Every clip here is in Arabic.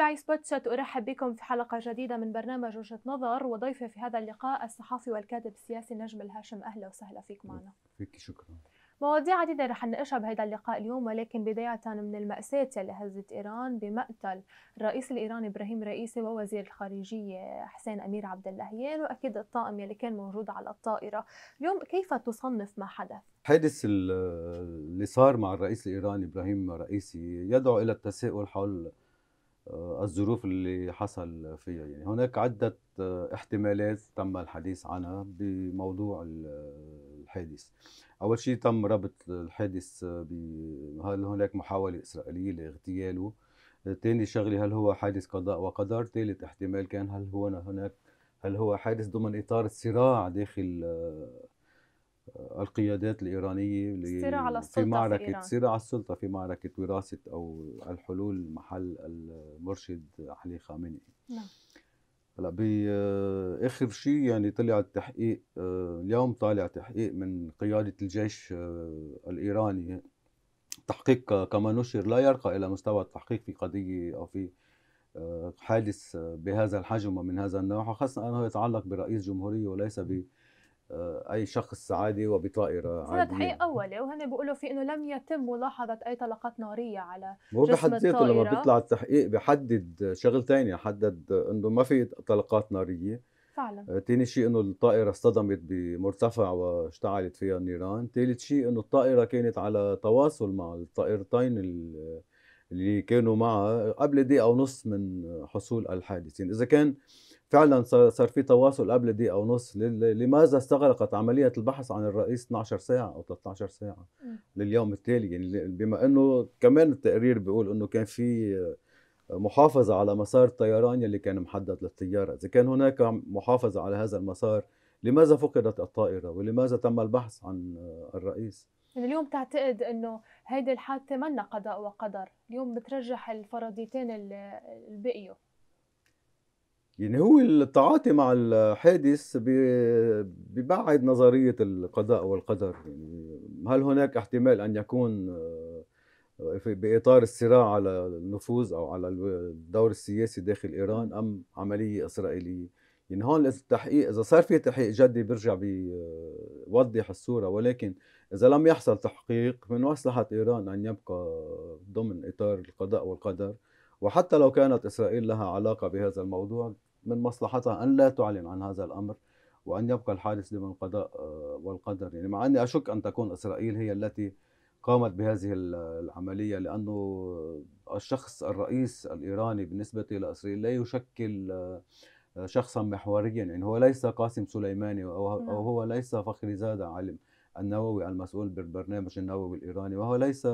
متابعي سبوت أرحب بكم في حلقة جديدة من برنامج وجهة نظر وضيفي في هذا اللقاء الصحفي والكاتب السياسي نجم الهاشم أهلا وسهلا فيك معنا فيك شكرا مواضيع عديدة رح نناقشها بهذا اللقاء اليوم ولكن بداية من المأساة اللي هزت إيران بمقتل الرئيس الإيراني إبراهيم رئيسي ووزير الخارجية حسين أمير عبد اللهيان وأكيد الطاقم اللي كان موجود على الطائرة اليوم كيف تصنف ما حدث؟ حادث اللي صار مع الرئيس الإيراني إبراهيم رئيسي يدعو إلى التساؤل حول آه، الظروف اللي حصل فيها يعني هناك عدة آه، احتمالات تم الحديث عنها بموضوع آه، الحادث أول شيء تم ربط الحادث هل هناك محاولة إسرائيلية لاغتياله تاني شغلة هل هو حادث قضاء وقدر ثالث احتمال كان هل هو هناك هل هو حادث ضمن إطار الصراع داخل القيادات الإيرانية الصراع على السلطة في معركة صراع على السلطة في معركة وراثة أو الحلول محل المرشد علي خامنئي نعم هلا باخر آه، شيء يعني طلع التحقيق آه، اليوم طالع تحقيق من قياده الجيش آه، الايراني تحقيق كما نشر لا يرقى الى مستوى التحقيق في قضيه او في حادث بهذا الحجم ومن هذا النوع وخاصه انه يتعلق برئيس جمهوريه وليس نعم. ب آه، اي شخص عادي وبطائره عاديه صارت حي اولي وهن بيقولوا في انه لم يتم ملاحظه اي طلقات ناريه على جسم بحد ذاته لما بيطلع التحقيق بحدد شغل ثاني حدد انه ما في طلقات ناريه فعلا ثاني آه، شيء انه الطائره اصطدمت بمرتفع واشتعلت فيها النيران ثالث شيء انه الطائره كانت على تواصل مع الطائرتين اللي كانوا معها قبل دقيقه ونص من حصول الحادث يعني اذا كان فعلا صار في تواصل قبل دقيقه ونص لماذا استغرقت عمليه البحث عن الرئيس 12 ساعه او 13 ساعه لليوم التالي يعني بما انه كمان التقرير بيقول انه كان في محافظه على مسار الطيران اللي كان محدد للطياره اذا كان هناك محافظه على هذا المسار لماذا فقدت الطائره ولماذا تم البحث عن الرئيس يعني اليوم تعتقد انه هيدي الحادثه منا قضاء وقدر اليوم بترجح الفرضيتين اللي بقيوا يعني هو التعاطي مع الحادث ببعد نظرية القضاء والقدر يعني هل هناك احتمال أن يكون آه، بإطار الصراع على النفوذ أو على الدور السياسي داخل إيران أم عملية إسرائيلية يعني هون التحقيق إذا صار في تحقيق جدي بيرجع بيوضح الصورة ولكن إذا لم يحصل تحقيق من مصلحة إيران أن يبقى ضمن إطار القضاء والقدر وحتى لو كانت إسرائيل لها علاقة بهذا الموضوع من مصلحتها أن لا تعلن عن هذا الأمر وأن يبقى الحادث لمن قضاء آه، والقدر يعني مع أني أشك أن تكون إسرائيل هي التي قامت بهذه العملية لأنه الشخص الرئيس الإيراني بالنسبة لإسرائيل لا يشكل آه، شخصا محوريا يعني هو ليس قاسم سليماني أو هو نعم. ليس فخري زادة عالم النووي المسؤول بالبرنامج النووي الإيراني وهو ليس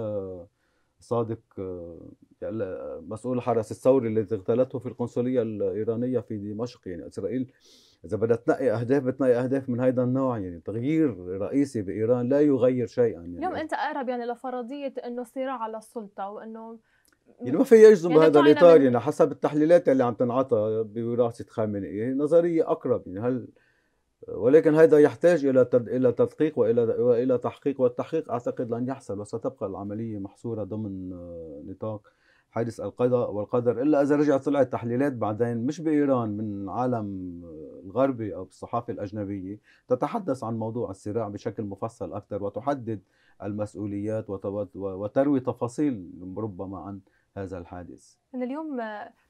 صادق آه، يعني مسؤول حرس الثوري الذي اغتالته في القنصليه الايرانيه في دمشق يعني اسرائيل اذا بدها تنقي اهداف بتنقي اهداف من هذا النوع يعني تغيير رئيسي بايران لا يغير شيئا يعني اليوم انت اقرب يعني لفرضيه انه صراع على السلطه وانه يعني ما في يجزم يعني بهذا الاطار يعني حسب التحليلات اللي عم تنعطى بوراثه خامنئي نظريه اقرب يعني هل ولكن هذا يحتاج الى الى تدقيق والى والى تحقيق والتحقيق اعتقد لن يحصل وستبقى العمليه محصوره ضمن آه، نطاق حادث القضاء والقدر الا اذا رجعت طلعت تحليلات بعدين مش بايران من العالم آه، الغربي او بالصحافه الاجنبيه تتحدث عن موضوع الصراع بشكل مفصل اكثر وتحدد المسؤوليات وتروي تفاصيل ربما عن هذا الحادث أنا اليوم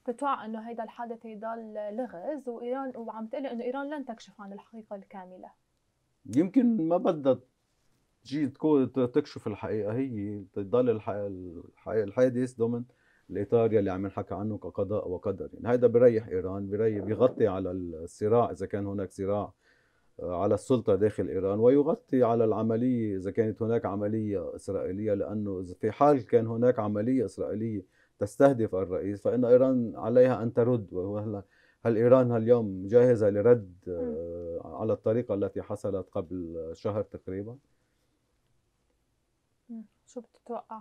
تتوقع انه هذا الحادث يضل لغز وايران وعم تقلي انه ايران لن تكشف عن الحقيقه الكامله يمكن ما بدها تجي تكشف الحقيقه هي تضل الحادث ضمن الاطار يلي عم ينحكى عنه كقضاء وقدر يعني هذا بريح ايران بريح بيغطي على الصراع اذا كان هناك صراع آه، على السلطه داخل ايران ويغطي على العمليه اذا كانت هناك عمليه اسرائيليه لانه اذا في حال كان هناك عمليه اسرائيليه تستهدف الرئيس فإن إيران عليها أن ترد وهل هل إيران اليوم جاهزة لرد آه، على الطريقة التي حصلت قبل شهر تقريبا شو بتتوقع؟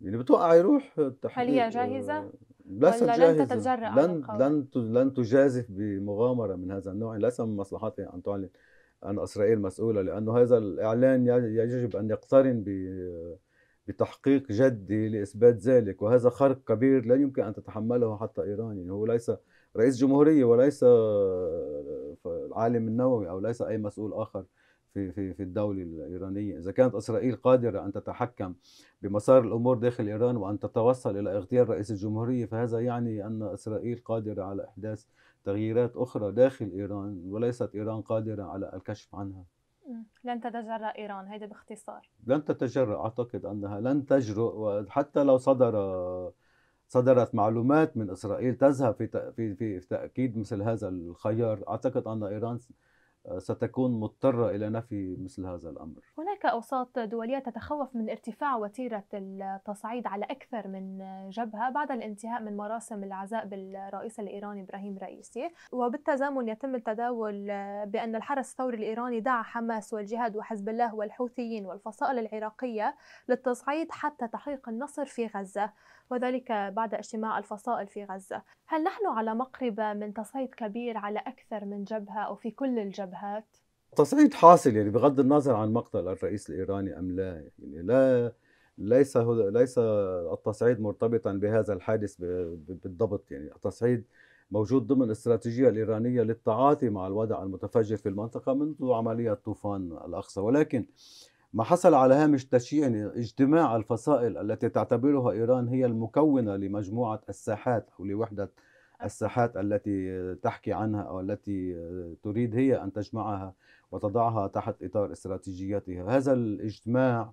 يعني بتوقع يروح التحقيق هل هي جاهزة؟ آه، ليست جاهزة لن تتجرأ لن لن لن تجازف بمغامرة من هذا النوع ليس من مصلحتها أن تعلن أن إسرائيل مسؤولة لأنه هذا الإعلان يجب أن يقترن ب بتحقيق جدي لإثبات ذلك وهذا خرق كبير لا يمكن أن تتحمله حتى إيران يعني هو ليس رئيس جمهورية وليس العالم النووي أو ليس أي مسؤول آخر في في في الدوله الايرانيه، اذا كانت اسرائيل قادره ان تتحكم بمسار الامور داخل ايران وان تتوصل الى اغتيال رئيس الجمهوريه فهذا يعني ان اسرائيل قادره على احداث تغييرات اخرى داخل ايران وليست ايران قادره على الكشف عنها. لن تتجرأ إيران هذا باختصار لن تتجرأ أعتقد أنها لن تجرؤ حتى لو صدر صدرت معلومات من إسرائيل تذهب في في في تأكيد مثل هذا الخيار أعتقد أن إيران ستكون مضطرة إلى نفي مثل هذا الأمر هناك أوساط دولية تتخوف من ارتفاع وتيرة التصعيد على أكثر من جبهة بعد الانتهاء من مراسم العزاء بالرئيس الإيراني إبراهيم رئيسي وبالتزامن يتم التداول بأن الحرس الثوري الإيراني دعا حماس والجهاد وحزب الله والحوثيين والفصائل العراقية للتصعيد حتى تحقيق النصر في غزة وذلك بعد اجتماع الفصائل في غزة هل نحن على مقربة من تصعيد كبير على أكثر من جبهة أو في كل الجبهات؟ تصعيد حاصل يعني بغض النظر عن مقتل الرئيس الإيراني أم لا يعني لا ليس ليس التصعيد مرتبطا بهذا الحادث بالضبط يعني التصعيد موجود ضمن الاستراتيجية الإيرانية للتعاطي مع الوضع المتفجر في المنطقة منذ عملية طوفان الأقصى ولكن ما حصل على هامش تشييعني اجتماع الفصائل التي تعتبرها إيران هي المكونة لمجموعة الساحات أو لوحدة الساحات التي تحكي عنها أو التي تريد هي أن تجمعها وتضعها تحت إطار استراتيجيتها هذا الاجتماع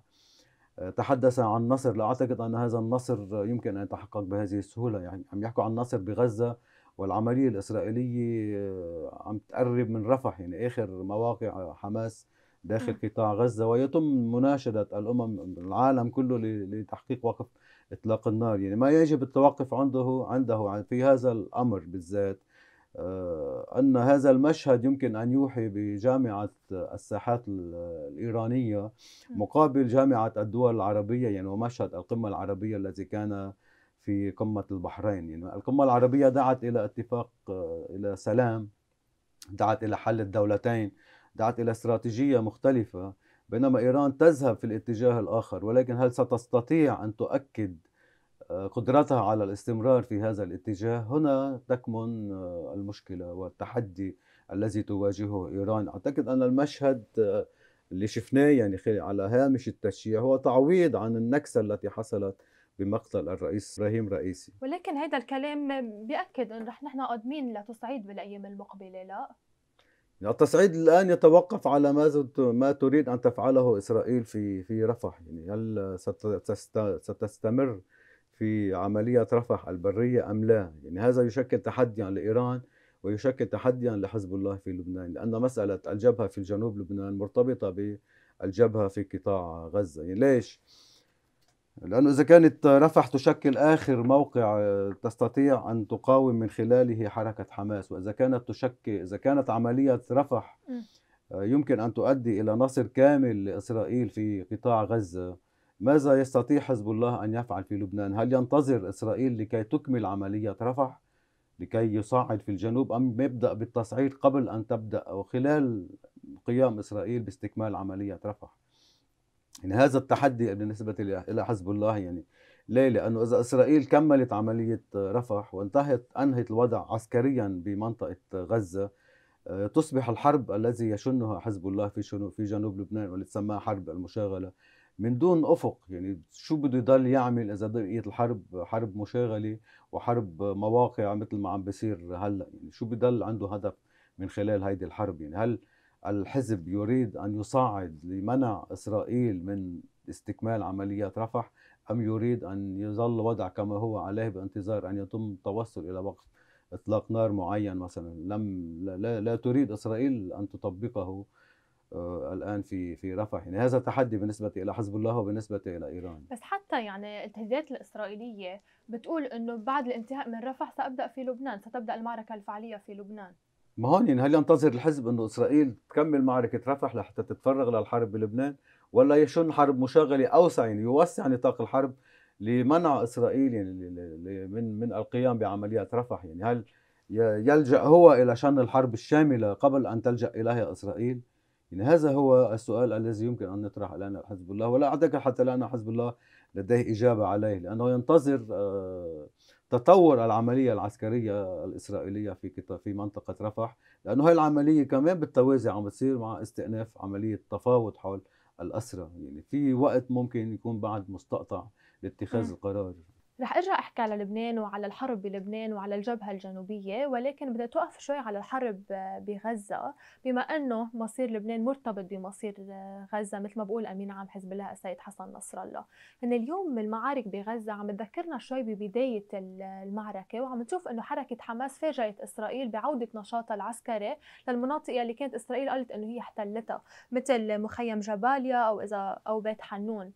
آه، تحدث عن نصر لا أعتقد أن هذا النصر يمكن أن يتحقق بهذه السهولة يعني عم يحكوا عن نصر بغزة والعملية الإسرائيلية آه، عم تقرب من رفح يعني آخر مواقع حماس داخل نعم. قطاع غزة ويتم مناشدة الأمم العالم كله لتحقيق وقف إطلاق النار يعني ما يجب التوقف عنده عنده في هذا الأمر بالذات آه، أن هذا المشهد يمكن أن يوحي بجامعة الساحات الإيرانية نعم. مقابل جامعة الدول العربية يعني ومشهد القمة العربية الذي كان في قمة البحرين يعني القمة العربية دعت إلى اتفاق آه، إلى سلام دعت إلى حل الدولتين دعت إلى استراتيجية مختلفة بينما إيران تذهب في الاتجاه الآخر ولكن هل ستستطيع أن تؤكد آه، قدرتها على الاستمرار في هذا الاتجاه هنا تكمن آه، المشكلة والتحدي الذي تواجهه إيران أعتقد أن المشهد آه، اللي شفناه يعني على هامش التشييع هو تعويض عن النكسة التي حصلت بمقتل الرئيس ابراهيم رئيسي ولكن هذا الكلام بياكد انه رح نحن قادمين لتصعيد بالايام المقبله لا التصعيد الان يتوقف على ما ما تريد ان تفعله اسرائيل في في رفح يعني هل ستستمر في عمليه رفح البريه ام لا يعني هذا يشكل تحديا لايران ويشكل تحديا لحزب الله في لبنان لان مساله الجبهه في الجنوب لبنان مرتبطه بالجبهه في قطاع غزه يعني ليش لأنه إذا كانت رفح تشكل آخر موقع آه، تستطيع أن تقاوم من خلاله حركة حماس وإذا كانت تشكل إذا كانت عملية رفح آه، يمكن أن تؤدي إلى نصر كامل لإسرائيل في قطاع غزة ماذا يستطيع حزب الله أن يفعل في لبنان؟ هل ينتظر إسرائيل لكي تكمل عملية رفح لكي يصعد في الجنوب أم يبدأ بالتصعيد قبل أن تبدأ أو خلال قيام إسرائيل باستكمال عملية رفح؟ يعني هذا التحدي بالنسبة إلى حزب الله يعني ليه؟ لأنه إذا إسرائيل كملت عملية رفح وانتهت أنهت الوضع عسكريا بمنطقة غزة آه، تصبح الحرب الذي يشنها حزب الله في شنو في جنوب لبنان واللي تسماها حرب المشاغلة من دون أفق يعني شو بده يضل يعمل إذا بقيت الحرب حرب مشاغلة وحرب مواقع مثل ما عم بصير هلا يعني شو بضل عنده هدف من خلال هيدي الحرب يعني هل الحزب يريد أن يصعد لمنع إسرائيل من استكمال عمليات رفح أم يريد أن يظل وضع كما هو عليه بانتظار أن يتم التوصل إلى وقت إطلاق نار معين مثلا لم لا, لا تريد إسرائيل أن تطبقه آه، الان في في رفح يعني هذا تحدي بالنسبه الى حزب الله وبالنسبه الى ايران بس حتى يعني التهديدات الاسرائيليه بتقول انه بعد الانتهاء من رفح سابدا في لبنان ستبدا المعركه الفعليه في لبنان ما هون يعني هل ينتظر الحزب انه اسرائيل تكمل معركه رفح لحتى تتفرغ للحرب بلبنان ولا يشن حرب مشغله اوسع يعني يوسع نطاق الحرب لمنع اسرائيل يعني من من القيام بعمليات رفح يعني هل يلجا هو الى شن الحرب الشامله قبل ان تلجا اليها اسرائيل؟ يعني هذا هو السؤال الذي يمكن ان نطرح الان حزب الله ولا اعتقد حتى الان حزب الله لديه اجابه عليه لانه ينتظر آه تطور العمليه العسكريه الاسرائيليه في في منطقه رفح لانه هاي العمليه كمان بالتوازي عم بتصير مع استئناف عمليه تفاوض حول الاسرى يعني في وقت ممكن يكون بعد مستقطع لاتخاذ القرار رح ارجع احكي على لبنان وعلى الحرب بلبنان وعلى الجبهه الجنوبيه ولكن بدي اتوقف شوي على الحرب آه، بغزه بما انه مصير لبنان مرتبط بمصير آه، غزه مثل ما بقول امين عام حزب الله السيد حسن نصر الله ان اليوم المعارك بغزه عم تذكرنا شوي ببدايه المعركه وعم نشوف انه حركه حماس فاجأت اسرائيل بعوده نشاطها العسكري للمناطق اللي كانت اسرائيل قالت انه هي احتلتها مثل مخيم جباليا او اذا او بيت حنون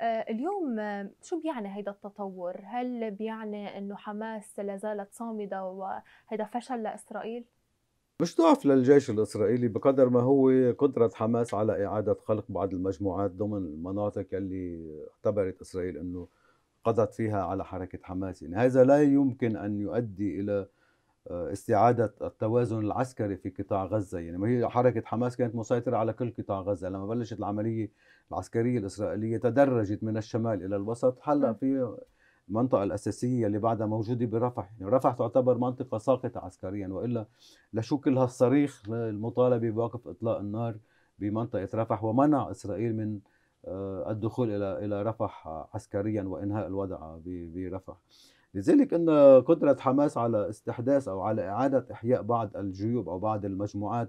آه، اليوم آه، شو بيعني هيدا التطور؟ هل بيعني انه حماس لا زالت صامده وهذا فشل لاسرائيل؟ مش ضعف للجيش الاسرائيلي بقدر ما هو قدره حماس على اعاده خلق بعض المجموعات ضمن المناطق اللي اعتبرت اسرائيل انه قضت فيها على حركه حماس، يعني هذا لا يمكن ان يؤدي الى استعادة التوازن العسكري في قطاع غزة يعني ما هي حركة حماس كانت مسيطرة على كل قطاع غزة لما بلشت العملية العسكرية الإسرائيلية تدرجت من الشمال إلى الوسط هلا نعم. في المنطقة الأساسية اللي بعدها موجودة برفح يعني رفح تعتبر منطقة ساقطة عسكريا وإلا لشو كل هالصريخ المطالبة بوقف إطلاق النار بمنطقة رفح ومنع إسرائيل من آه، الدخول إلى إلى رفح عسكريا وإنهاء الوضع برفح لذلك أن قدرة حماس على استحداث أو على إعادة إحياء بعض الجيوب أو بعض المجموعات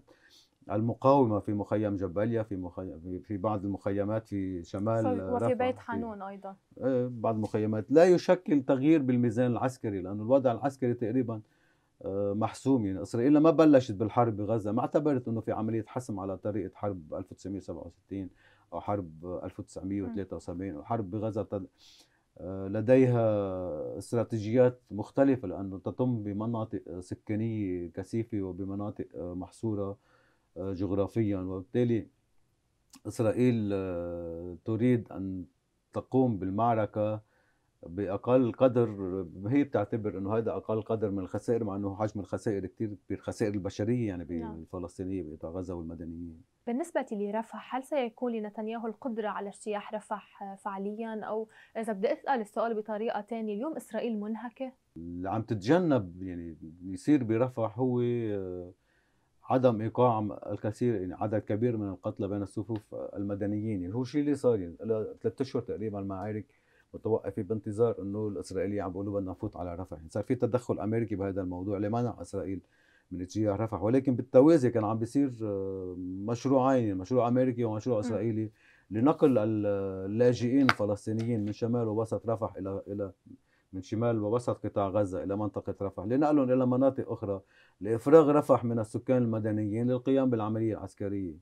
المقاومة في مخيم جباليا في مخيم في بعض المخيمات في شمال وفي بيت حانون أيضا آه، بعض المخيمات لا يشكل تغيير بالميزان العسكري لأن الوضع العسكري تقريبا آه، محسوم يعني إسرائيل ما بلشت بالحرب بغزة ما اعتبرت أنه في عملية حسم على طريقة حرب 1967 أو حرب 1973 الحرب بغزة لديها استراتيجيات مختلفة لأنه تتم بمناطق سكانية كثيفة وبمناطق محصورة جغرافيا وبالتالي إسرائيل تريد أن تقوم بالمعركة باقل قدر هي بتعتبر انه هذا اقل قدر من الخسائر مع انه حجم الخسائر كثير كبير الخسائر البشريه يعني بالفلسطينيه نعم. بقطاع غزه والمدنيين بالنسبه لرفح هل سيكون لنتنياهو القدره على اجتياح رفح فعليا او اذا بدي اسال السؤال بطريقه ثانيه اليوم اسرائيل منهكه اللي عم تتجنب يعني يصير برفح هو آه، عدم ايقاع الكثير يعني عدد كبير من القتلى بين الصفوف المدنيين يعني هو شيء اللي صار يعني ثلاث اشهر تقريبا المعارك متوقفه بانتظار انه الاسرائيليين عم بيقولوا بدنا نفوت على رفح، يعني صار في تدخل امريكي بهذا الموضوع لمنع اسرائيل من تجاه رفح ولكن بالتوازي كان عم بيصير آه، مشروعين يعني مشروع امريكي ومشروع اسرائيلي لنقل اللاجئين الفلسطينيين من شمال ووسط رفح الى الى من شمال ووسط قطاع غزة إلى منطقة رفح لنقلهم إلى مناطق أخرى لإفراغ رفح من السكان المدنيين للقيام بالعملية العسكرية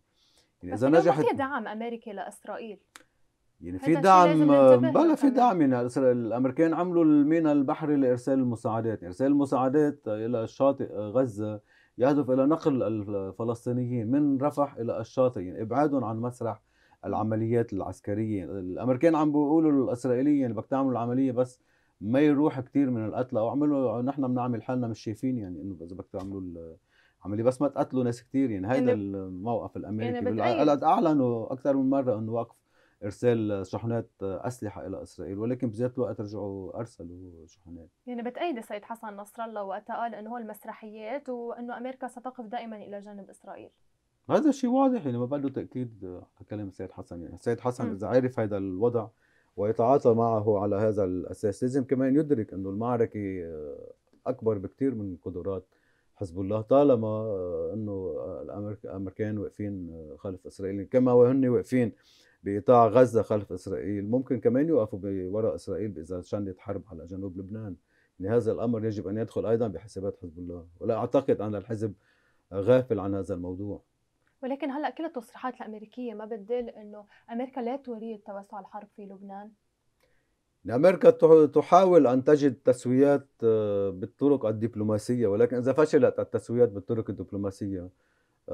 يعني إذا نجحت ما في دعم أمريكي لإسرائيل يعني في دعم آه، بلا في دعم يعني الامريكان عملوا الميناء البحري لارسال المساعدات، يعني ارسال المساعدات الى الشاطئ آه، غزه يهدف الى نقل الفلسطينيين من رفح الى الشاطئ يعني ابعادهم عن مسرح العمليات العسكريه، الامريكان عم بيقولوا للاسرائيليين يعني بدك تعملوا العمليه بس ما يروح كثير من القتلى او اعملوا نحن بنعمل حالنا مش شايفين يعني انه اذا بدك تعملوا عملية بس ما تقتلوا ناس كثير يعني هيدا يعني الموقف الامريكي يعني اعلنوا اكثر من مره انه وقف ارسال شحنات اسلحه الى اسرائيل ولكن بذات الوقت رجعوا ارسلوا شحنات يعني بتأيد السيد حسن نصر الله وقتها قال انه هو المسرحيات وانه امريكا ستقف دائما الى جانب اسرائيل هذا شيء واضح يعني ما بده تاكيد على كلام السيد حسن يعني السيد حسن اذا عارف هذا الوضع ويتعاطى معه على هذا الاساس لازم كمان يدرك انه المعركه اكبر بكثير من قدرات حزب الله طالما انه الامريكان واقفين خلف اسرائيل كما وهن واقفين بقطاع غزه خلف اسرائيل ممكن كمان يوقفوا وراء اسرائيل اذا شنت حرب على جنوب لبنان يعني هذا الامر يجب ان يدخل ايضا بحسابات حزب الله ولا اعتقد ان الحزب غافل عن هذا الموضوع ولكن هلا كل التصريحات الامريكيه ما بتدل انه امريكا لا تريد توسع الحرب في لبنان امريكا تحاول ان تجد تسويات آه، بالطرق الدبلوماسيه ولكن اذا فشلت التسويات بالطرق الدبلوماسيه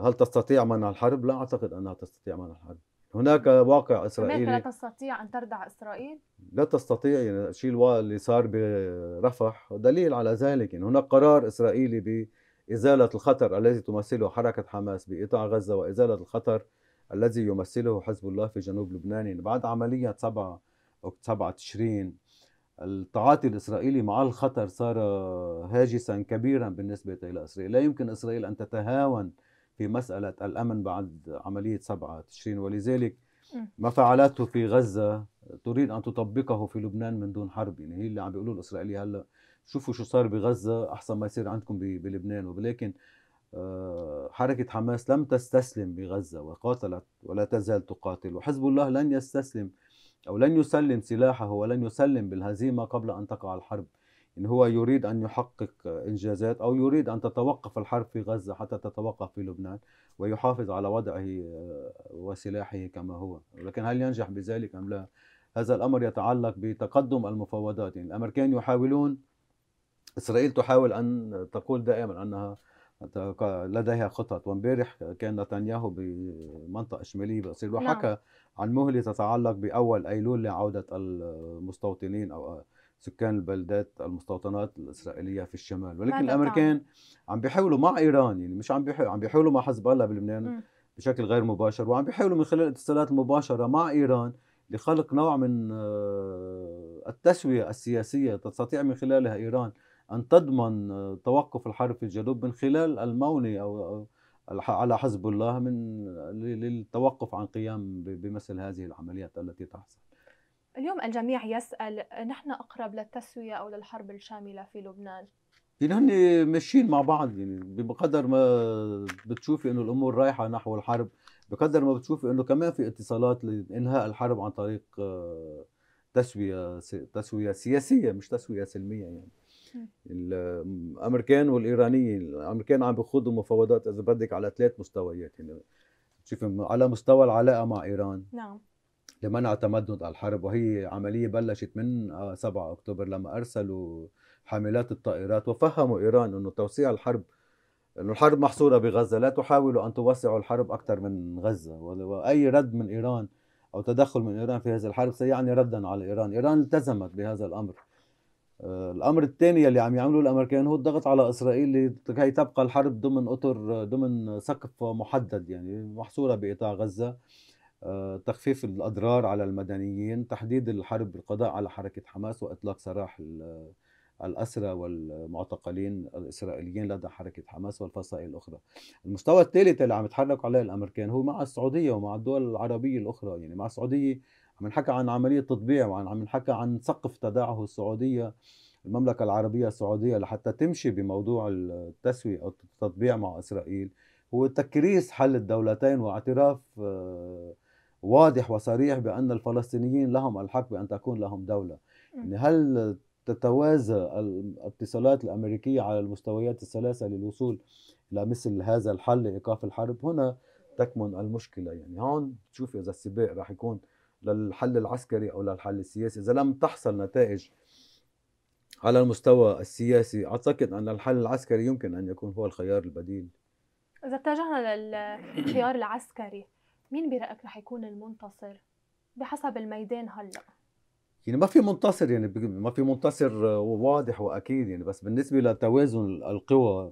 هل تستطيع منع الحرب؟ لا اعتقد انها تستطيع منع الحرب هناك واقع اسرائيلي لا تستطيع ان تردع اسرائيل؟ لا تستطيع يعني شيء اللي صار برفح دليل على ذلك يعني هناك قرار اسرائيلي بازاله الخطر الذي تمثله حركه حماس بقطاع غزه وازاله الخطر الذي يمثله حزب الله في جنوب لبنان يعني بعد عمليه 7 7 تشرين التعاطي الاسرائيلي مع الخطر صار هاجسا كبيرا بالنسبه الى اسرائيل، لا يمكن اسرائيل ان تتهاون في مسألة الأمن بعد عملية 7 تشرين ولذلك ما فعلته في غزة تريد أن تطبقه في لبنان من دون حرب يعني هي اللي عم بيقولوا الإسرائيلي هلا شوفوا شو صار بغزة أحسن ما يصير عندكم بلبنان ولكن آه، حركة حماس لم تستسلم بغزة وقاتلت ولا تزال تقاتل وحزب الله لن يستسلم أو لن يسلم سلاحه ولن يسلم بالهزيمة قبل أن تقع الحرب إن هو يريد أن يحقق إنجازات أو يريد أن تتوقف الحرب في غزة حتى تتوقف في لبنان ويحافظ على وضعه آه، وسلاحه كما هو ولكن هل ينجح بذلك أم لا هذا الأمر يتعلق بتقدم المفاوضات يعني الأمريكان يحاولون إسرائيل تحاول أن تقول دائما أنها لديها خطط وامبارح كان نتنياهو بمنطقة شمالية بصير وحكى نعم. عن مهلة تتعلق بأول أيلول لعودة المستوطنين أو آه، سكان البلدات المستوطنات الاسرائيليه في الشمال ولكن الامريكان عم بيحاولوا مع ايران يعني مش عم بيحاولوا عم بيحاولوا مع حزب الله بلبنان بشكل غير مباشر وعم بيحاولوا من خلال الاتصالات المباشره مع ايران لخلق نوع من آه، التسويه السياسيه تستطيع من خلالها ايران ان تضمن آه، توقف الحرب في الجنوب من خلال المونه او على حزب الله من للتوقف عن قيام بمثل هذه العمليات التي تحصل اليوم الجميع يسأل نحن أقرب للتسوية أو للحرب الشاملة في لبنان؟ يعني هن ماشيين مع بعض يعني بقدر ما بتشوفي انه الامور رايحه نحو الحرب بقدر ما بتشوفي انه كمان في اتصالات لانهاء الحرب عن طريق آه، تسويه تسويه سياسيه مش تسويه سلميه يعني الامريكان والايرانيين الامريكان عم بيخوضوا مفاوضات اذا بدك على ثلاث مستويات يعني شوفي على مستوى العلاقه مع ايران نعم لمنع تمدد الحرب وهي عملية بلشت من 7 آه، أكتوبر لما أرسلوا حاملات الطائرات وفهموا إيران أنه توسيع الحرب أنه الحرب محصورة بغزة لا تحاولوا أن توسعوا الحرب أكثر من غزة وأي رد من إيران أو تدخل من إيران في هذه الحرب سيعني ردا على إيران إيران التزمت بهذا الأمر آه، الامر الثاني اللي عم يعملوه الامريكان هو الضغط على اسرائيل لكي تبقى الحرب ضمن اطر ضمن سقف محدد يعني محصوره بقطاع غزه آه، تخفيف الأضرار على المدنيين تحديد الحرب القضاء على حركة حماس وإطلاق سراح الأسرى والمعتقلين الإسرائيليين لدى حركة حماس والفصائل الأخرى المستوى الثالث اللي عم يتحرك عليه الأمريكان هو مع السعودية ومع الدول العربية الأخرى يعني مع السعودية عم نحكى عن عملية تطبيع وعن عم نحكى عن سقف تداعه السعودية المملكة العربية السعودية لحتى تمشي بموضوع التسوية أو التطبيع مع إسرائيل هو تكريس حل الدولتين واعتراف آه واضح وصريح بأن الفلسطينيين لهم الحق بأن تكون لهم دولة يعني هل تتوازى الاتصالات الأمريكية على المستويات الثلاثة للوصول إلى مثل هذا الحل لإيقاف الحرب هنا تكمن المشكلة يعني هون تشوف إذا السباق راح يكون للحل العسكري أو للحل السياسي إذا لم تحصل نتائج على المستوى السياسي أعتقد أن الحل العسكري يمكن أن يكون هو الخيار البديل إذا اتجهنا للخيار العسكري مين برأيك رح يكون المنتصر بحسب الميدان هلا؟ يعني ما في منتصر يعني ما في منتصر آه، واضح واكيد يعني بس بالنسبه لتوازن القوى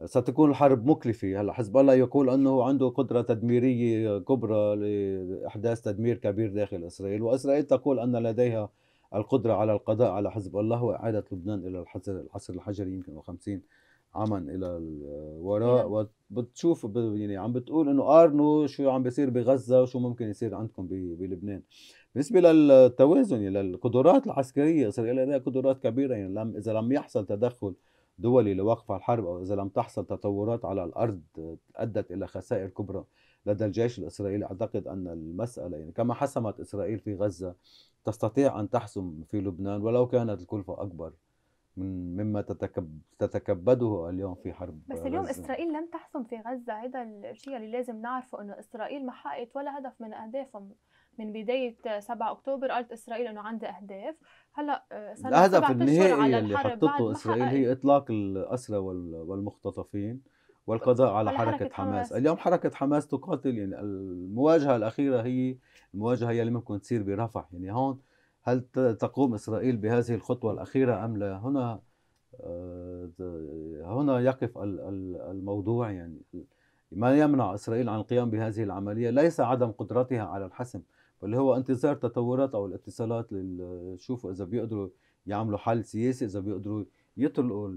آه، ستكون الحرب مكلفه هلا حزب الله يقول انه عنده قدره تدميريه كبرى لاحداث تدمير كبير داخل اسرائيل واسرائيل تقول ان لديها القدره على القضاء على حزب الله واعاده لبنان الى الحصر الحجري يمكن 50 عمن الى الوراء وبتشوف يعني عم بتقول انه قارنوا شو عم بيصير بغزه وشو ممكن يصير عندكم بلبنان بالنسبه للتوازن يعني للقدرات العسكريه اسرائيل لديها قدرات كبيره يعني لم اذا لم يحصل تدخل دولي لوقف الحرب او اذا لم تحصل تطورات على الارض ادت الى خسائر كبرى لدى الجيش الاسرائيلي اعتقد ان المساله يعني كما حسمت اسرائيل في غزه تستطيع ان تحسم في لبنان ولو كانت الكلفه اكبر من مما تتكب تتكبده اليوم في حرب بس اليوم غزة. اسرائيل لم تحسم في غزه هذا الشيء اللي لازم نعرفه انه اسرائيل ما حققت ولا هدف من اهدافهم من بدايه 7 اكتوبر قالت اسرائيل انه عندي اهداف هلا صار آه، الهدف النهائي اللي حطته اسرائيل هي اطلاق الاسرى والمختطفين والقضاء على, على حركة, حركة حماس. حماس اليوم حركة حماس تقاتل يعني المواجهة الأخيرة هي المواجهة هي اللي ممكن تصير برفح يعني هون هل تقوم إسرائيل بهذه الخطوة الأخيرة أم لا هنا آه، هنا يقف الموضوع يعني ما يمنع إسرائيل عن القيام بهذه العملية ليس عدم قدرتها على الحسم بل هو انتظار تطورات أو الاتصالات لشوفوا إذا بيقدروا يعملوا حل سياسي إذا بيقدروا يطلقوا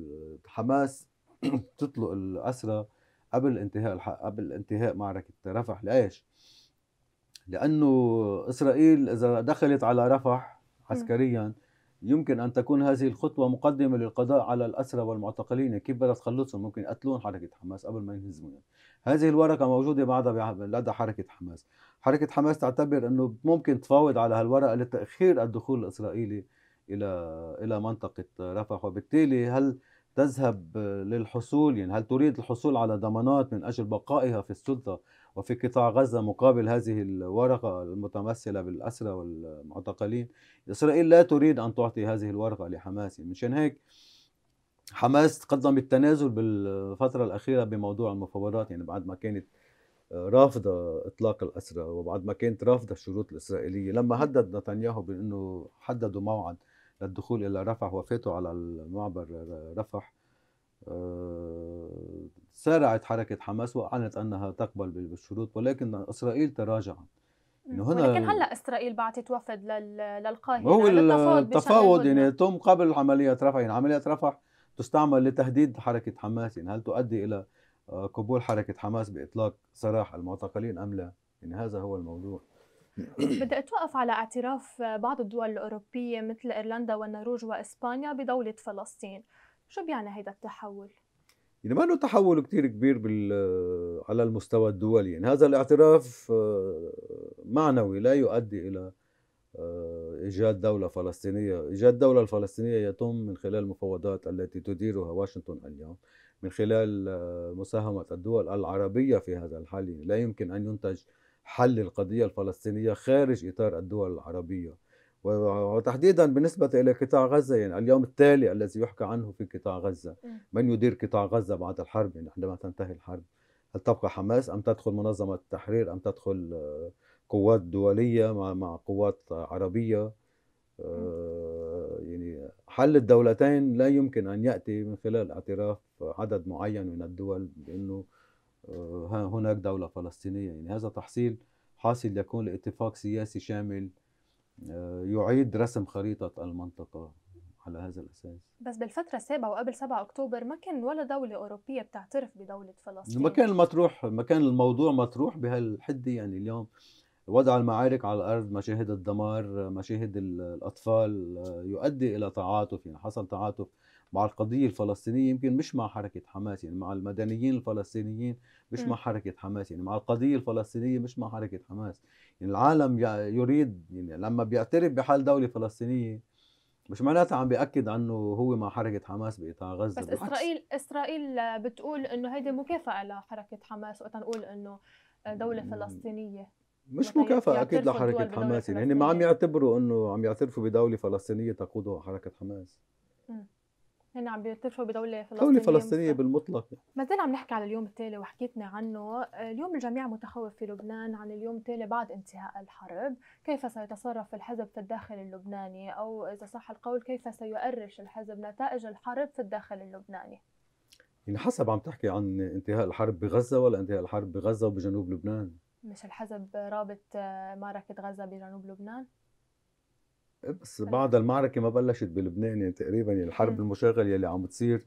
حماس تطلق الأسرى قبل انتهاء قبل انتهاء معركة رفح لأيش؟ لأنه إسرائيل إذا دخلت على رفح عسكريا يمكن أن تكون هذه الخطوة مقدمة للقضاء على الأسرى والمعتقلين كيف بدها تخلصهم ممكن يقتلون حركة حماس قبل ما ينهزمون هذه الورقة موجودة بعدها لدى حركة حماس حركة حماس تعتبر أنه ممكن تفاوض على هالورقة لتأخير الدخول الإسرائيلي إلى إلى منطقة رفح وبالتالي هل تذهب للحصول يعني هل تريد الحصول على ضمانات من أجل بقائها في السلطة وفي قطاع غزة مقابل هذه الورقة المتمثلة بالأسرى والمعتقلين إسرائيل لا تريد أن تعطي هذه الورقة لحماس مشان هيك حماس قدم التنازل بالفترة الأخيرة بموضوع المفاوضات يعني بعد ما كانت رافضة إطلاق الأسرى وبعد ما كانت رافضة الشروط الإسرائيلية لما هدد نتنياهو بأنه حددوا موعد للدخول إلى رفح وفاته على المعبر رفح آه، سارعت حركة حماس وأعلنت أنها تقبل بالشروط ولكن إسرائيل تراجعت هنا ولكن هلا اسرائيل بعثت وفد للقاهره هو التفاوض يعني تم قبل عمليه رفح يعني عمليه رفح تستعمل لتهديد حركه حماس يعني هل تؤدي الى آه، قبول حركه حماس باطلاق سراح المعتقلين ام لا؟ يعني هذا هو الموضوع بدي اتوقف على اعتراف بعض الدول الاوروبيه مثل ايرلندا والنرويج واسبانيا بدوله فلسطين شو بيعني هيدا التحول؟ يعني ما له تحول كتير كبير بال على المستوى الدولي يعني هذا الاعتراف آه، معنوي لا يؤدي الى آه، ايجاد دوله فلسطينيه، ايجاد الدوله الفلسطينيه يتم من خلال المفاوضات التي تديرها واشنطن اليوم، من خلال آه، مساهمه الدول العربيه في هذا الحل، يعني لا يمكن ان ينتج حل القضيه الفلسطينيه خارج اطار الدول العربيه. وتحديدا بالنسبة إلى قطاع غزة يعني اليوم التالي الذي يحكى عنه في قطاع غزة من يدير قطاع غزة بعد الحرب يعني عندما تنتهي الحرب هل تبقى حماس أم تدخل منظمة التحرير أم تدخل آه، قوات دولية مع, مع قوات عربية آه، يعني حل الدولتين لا يمكن أن يأتي من خلال اعتراف عدد معين من الدول بأنه آه، هناك دولة فلسطينية يعني هذا تحصيل حاصل يكون لاتفاق سياسي شامل يعيد رسم خريطة المنطقة على هذا الأساس بس بالفترة السابعة وقبل 7 أكتوبر ما كان ولا دولة أوروبية بتعترف بدولة فلسطين ما كان المطروح ما كان الموضوع مطروح بهالحدة يعني اليوم وضع المعارك على الأرض مشاهد الدمار مشاهد الأطفال آه، يؤدي إلى تعاطف يعني حصل تعاطف مع القضيه الفلسطينيه يمكن مش مع حركه حماس يعني مع المدنيين الفلسطينيين مش م. مع حركه حماس يعني مع القضيه الفلسطينيه مش مع حركه حماس يعني العالم يريد يعني لما بيعترف بحال دوله فلسطينيه مش معناتها عم بياكد انه هو مع حركه حماس بقطاع غزه بس اسرائيل اسرائيل بتقول انه هيدي مكافاه لحركه حماس وقت نقول انه دوله فلسطينيه مش مكافاه اكيد لحركه حماس يعني ما عم يعتبروا انه عم يعترفوا بدوله فلسطينيه تقودها حركه حماس م. هن عم بيرتفعوا بدولة فلسطينية دولة فلسطينية بالمطلق ما زال عم نحكي على اليوم التالي وحكيتنا عنه آه، اليوم الجميع متخوف في لبنان عن اليوم التالي بعد انتهاء الحرب كيف سيتصرف الحزب في الداخل اللبناني أو إذا صح القول كيف سيؤرش الحزب نتائج الحرب في الداخل اللبناني يعني حسب عم تحكي عن انتهاء الحرب بغزة ولا انتهاء الحرب بغزة وبجنوب لبنان مش الحزب رابط آه، معركة غزة بجنوب لبنان بس طيب. بعد المعركه ما بلشت بلبنان يعني تقريبا الحرب المشغله يلي عم بتصير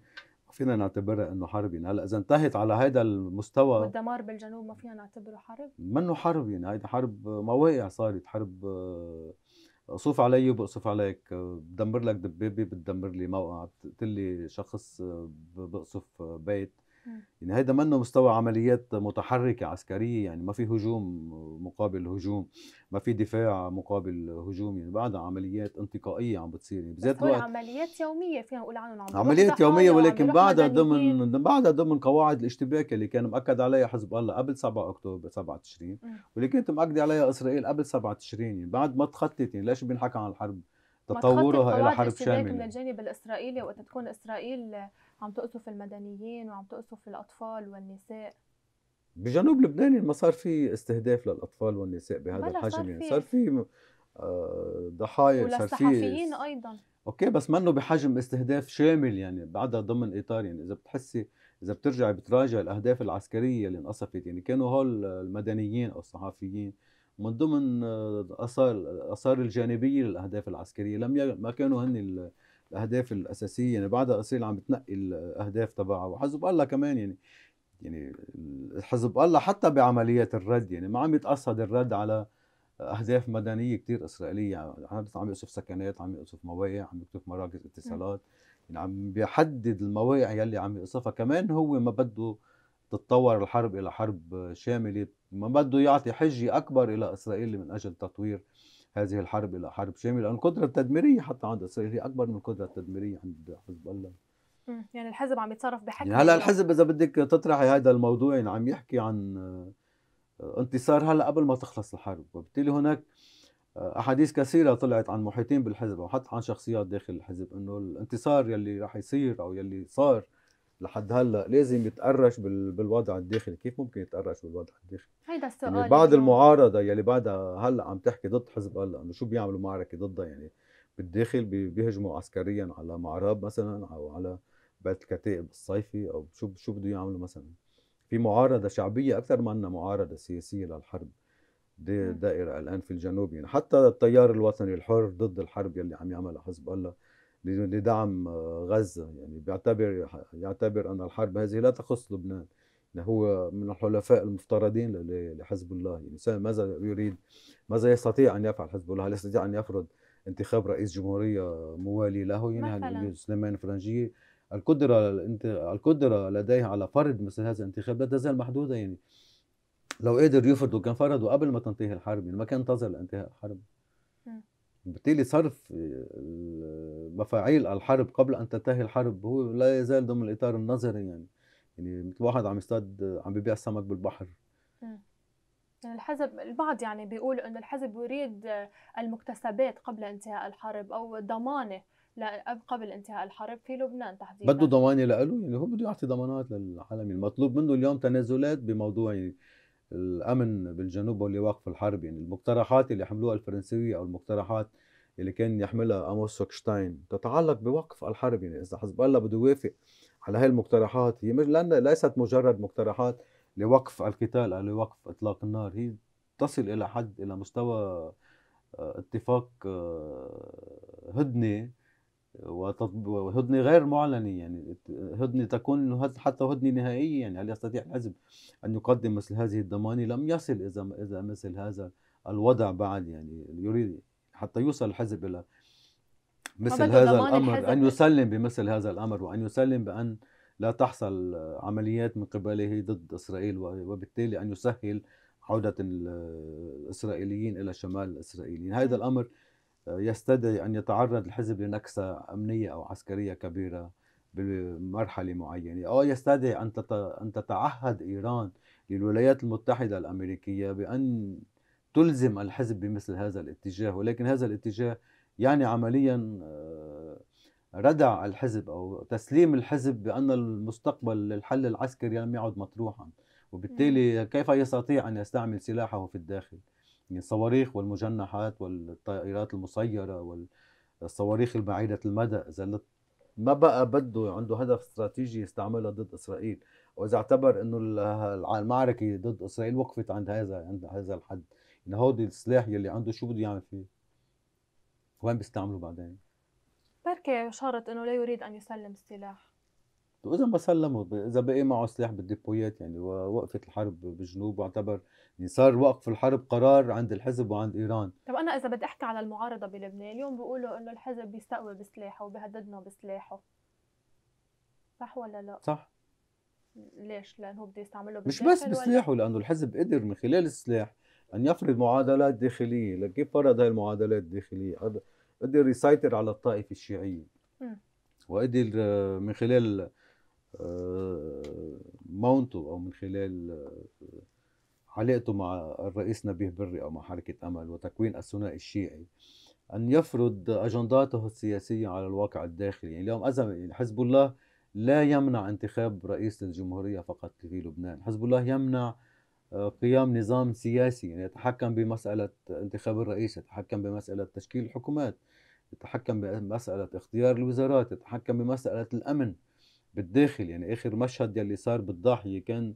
فينا نعتبرها انه حرب يعني هلا اذا انتهت على هذا المستوى والدمار بالجنوب ما فينا نعتبره حرب؟ منه حرب يعني هيدي حرب مواقع صارت حرب آه، صوف علي بقصف عليك آه، بدمر لك دبابه بتدمر لي موقع بتقتل لي شخص آه، بقصف بيت يعني هيدا منه مستوى عمليات متحركة عسكرية يعني ما في هجوم مقابل هجوم ما في دفاع مقابل هجوم يعني بعدها عمليات انتقائية عم بتصير يعني بذات الوقت عمليات يومية فينا نقول عنهم عم عمليات يومية ولكن بعدها ضمن بعدها ضمن قواعد الاشتباك اللي كان مأكد عليها حزب الله قبل 7 أكتوبر 7 تشرين واللي كانت مأكدة عليها إسرائيل قبل 7 تشرين يعني بعد ما تخطت يعني ليش بنحكى عن الحرب تطورها إلى حرب شاملة من الجانب الإسرائيلي وقت تكون إسرائيل عم تقصف المدنيين وعم تقصف الأطفال والنساء بجنوب لبنان ما صار في استهداف للأطفال والنساء بهذا الحجم يعني صار في آه، ضحايا صار في وللصحفيين أيضا اوكي بس منه بحجم استهداف شامل يعني بعدها ضمن اطار يعني اذا بتحسي اذا بترجعي بتراجع الاهداف العسكريه اللي انقصفت يعني كانوا هول المدنيين او الصحفيين من ضمن آه، اثار الاثار الجانبيه للاهداف العسكريه لم ي... ما كانوا هن الاهداف الاساسيه يعني بعدها اسرائيل عم بتنقي الاهداف تبعها وحزب الله كمان يعني يعني حزب الله حتى بعمليات الرد يعني ما عم يتقصد الرد على اهداف مدنيه كثير اسرائيليه عم عم يقصف سكنات عم يقصف مواقع عم يقصف مراكز اتصالات يعني عم بيحدد المواقع يلي عم يقصفها كمان هو ما بده تتطور الحرب الى حرب شامله ما بده يعطي حجه اكبر الى اسرائيل من اجل تطوير هذه الحرب الى حرب شامله لان القدره التدميريه حتى عند اسرائيل هي اكبر من القدره التدميريه عند حزب الله يعني الحزب عم يتصرف بحكم يعني هلا الحزب اذا بدك تطرحي هذا الموضوع يعني عم يحكي عن آه، انتصار هلا قبل ما تخلص الحرب وبالتالي هناك آه، احاديث كثيره طلعت عن محيطين بالحزب وحتى عن شخصيات داخل الحزب انه الانتصار يلي راح يصير او يلي صار لحد هلا لازم يتقرش بالوضع الداخلي كيف ممكن يتقرش بالوضع الداخلي هيدا السؤال يعني بعد المعارضه يلي بعدها هلا عم تحكي ضد حزب الله انه شو بيعملوا معركه ضدها يعني بالداخل بيهجموا عسكريا على معراب مثلا او على بيت الكتائب الصيفي او شو شو بده يعملوا مثلا في معارضه شعبيه اكثر ما انها معارضه سياسيه للحرب دائره الان في الجنوب يعني حتى التيار الوطني الحر ضد الحرب يلي عم يعملها حزب الله لدعم آه، غزة يعني بيعتبر يعتبر أن الحرب هذه لا تخص لبنان يعني هو من الحلفاء المفترضين لحزب الله يعني ماذا يريد ماذا يستطيع أن يفعل حزب الله هل يستطيع أن يفرض انتخاب رئيس جمهورية موالي له يعني سليمان فرنجية القدرة القدرة لديه على فرض مثل هذا الانتخاب لا تزال محدودة يعني لو قدر يفرضه كان فرضه قبل ما تنتهي الحرب يعني ما كان انتظر لانتهاء الحرب بالتالي صرف آه، مفاعيل الحرب قبل ان تنتهي الحرب هو لا يزال ضمن الاطار النظري يعني يعني مثل واحد عم يصطاد عم ببيع السمك بالبحر يعني الحزب البعض يعني بيقول انه الحزب يريد آه، المكتسبات قبل انتهاء الحرب او ضمانه قبل انتهاء الحرب في لبنان تحديدا بده ضمانه له يعني هو بده يعطي ضمانات للعالم المطلوب منه اليوم تنازلات بموضوع يعني الامن بالجنوب واللي واقف الحرب يعني المقترحات اللي حملوها الفرنسوية او المقترحات اللي كان يحملها اموس سوكشتاين تتعلق بوقف الحرب يعني اذا حزب الله بده يوافق على هاي المقترحات هي لان ليست مجرد مقترحات لوقف القتال او لوقف اطلاق النار هي تصل الى حد الى مستوى آه، اتفاق آه، هدنه وهدنة غير معلنة يعني هدنة تكون حتى هدنة نهائية يعني هل يستطيع الحزب أن يقدم مثل هذه الضمانة لم يصل إذا إذا مثل هذا الوضع بعد يعني يريد حتى يوصل الحزب إلى مثل هذا الأمر أن يسلم بمثل هذا الأمر وأن يسلم بأن لا تحصل عمليات من قبله ضد إسرائيل وبالتالي أن يسهل عودة الإسرائيليين إلى شمال الإسرائيليين هذا الأمر يستدعي أن يتعرض الحزب لنكسة أمنية أو عسكرية كبيرة بمرحلة معينة أو يستدعي أن أن تتعهد إيران للولايات المتحدة الأمريكية بأن تلزم الحزب بمثل هذا الاتجاه ولكن هذا الاتجاه يعني عمليا آه، ردع الحزب أو تسليم الحزب بأن المستقبل للحل العسكري لم يعد مطروحا وبالتالي نعم. كيف يستطيع أن يستعمل سلاحه في الداخل يعني الصواريخ والمجنحات والطائرات المسيرة والصواريخ البعيدة المدى إذا ما بقى بده عنده هدف استراتيجي يستعملها ضد إسرائيل وإذا اعتبر أنه المعركة ضد إسرائيل وقفت عند هذا عند هذا الحد يعني هودي السلاح يلي عنده شو بده يعمل فيه وين بيستعمله بعدين بركي شرط أنه لا يريد أن يسلم السلاح واذا ما سلموا اذا بقي معه سلاح بالديبويات يعني ووقفت الحرب بالجنوب واعتبر يعني صار وقف الحرب قرار عند الحزب وعند ايران طب انا اذا بدي احكي على المعارضه بلبنان اليوم بيقولوا انه الحزب بيستقوي بسلاحه وبيهددنا بسلاحه صح ولا لا صح ليش لانه بده يستعمله مش بس بسلاحه لانه الحزب قدر من خلال السلاح ان يفرض معادلات داخليه لكيف فرض هاي المعادلات الداخليه قدر يسيطر على الطائفه الشيعيه م. وقدر آه، من خلال آه، مونته او من خلال علاقته آه، مع الرئيس نبيه بري او مع حركه امل وتكوين الثنائي الشيعي ان يفرض اجنداته السياسيه على الواقع الداخلي يعني اليوم ازمه يعني حزب الله لا يمنع انتخاب رئيس للجمهوريه فقط في لبنان حزب الله يمنع آه، قيام نظام سياسي يعني يتحكم بمساله انتخاب الرئيس يتحكم بمساله تشكيل الحكومات يتحكم بمساله اختيار الوزارات يتحكم بمساله الامن بالداخل يعني اخر مشهد يلي صار بالضاحيه كان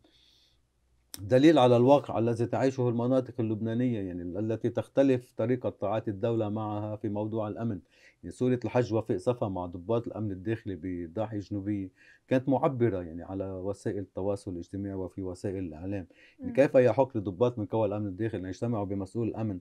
دليل على الواقع الذي تعيشه المناطق اللبنانية يعني التي تختلف طريقة طاعات الدولة معها في موضوع الأمن يعني سورة الحج وفي صفا مع ضباط الأمن الداخلي بالضاحية الجنوبية كانت معبرة يعني على وسائل التواصل الاجتماعي وفي وسائل الإعلام يعني كيف يحق لضباط من قوى الأمن الداخلي أن يجتمعوا بمسؤول الأمن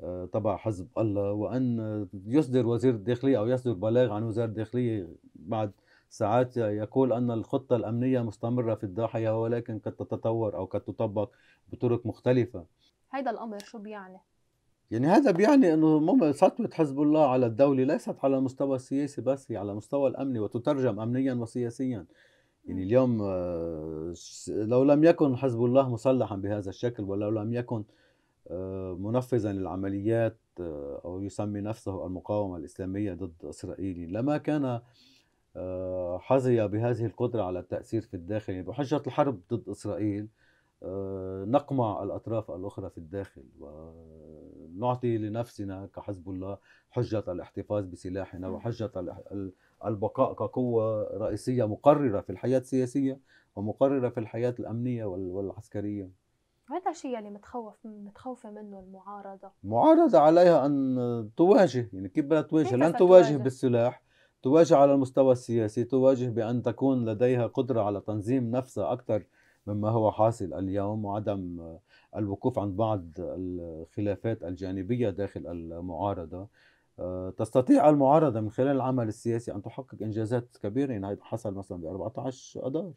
آه، تبع حزب الله وأن يصدر وزير الداخلية أو يصدر بلاغ عن وزارة الداخلية بعد ساعات يقول أن الخطة الأمنية مستمرة في الضاحية ولكن قد تتطور أو قد تطبق بطرق مختلفة هذا الأمر شو بيعني؟ يعني هذا بيعني انه سطوه حزب الله على الدوله ليست على المستوى السياسي بس هي على المستوى الامني وتترجم امنيا وسياسيا يعني اليوم آه، لو لم يكن حزب الله مسلحا بهذا الشكل ولو لم يكن آه، منفذا للعمليات آه، او يسمي نفسه المقاومه الاسلاميه ضد اسرائيل لما كان آه، حظي بهذه القدرة على التأثير في الداخل يعني بحجة الحرب ضد إسرائيل آه، نقمع الأطراف الأخرى في الداخل ونعطي لنفسنا كحزب الله حجة الاحتفاظ بسلاحنا وحجة البقاء كقوة رئيسية مقررة في الحياة السياسية ومقررة في الحياة الأمنية والعسكرية هذا الشيء اللي يعني متخوف متخوفه منه المعارضه المعارضه عليها ان تواجه يعني كيف بدها تواجه لن تواجه بالسلاح تواجه على المستوى السياسي تواجه بأن تكون لديها قدرة على تنظيم نفسها أكثر مما هو حاصل اليوم وعدم الوقوف عند بعض الخلافات الجانبية داخل المعارضة آه، تستطيع المعارضة من خلال العمل السياسي أن تحقق إنجازات كبيرة يعني حصل مثلا ب 14 أدار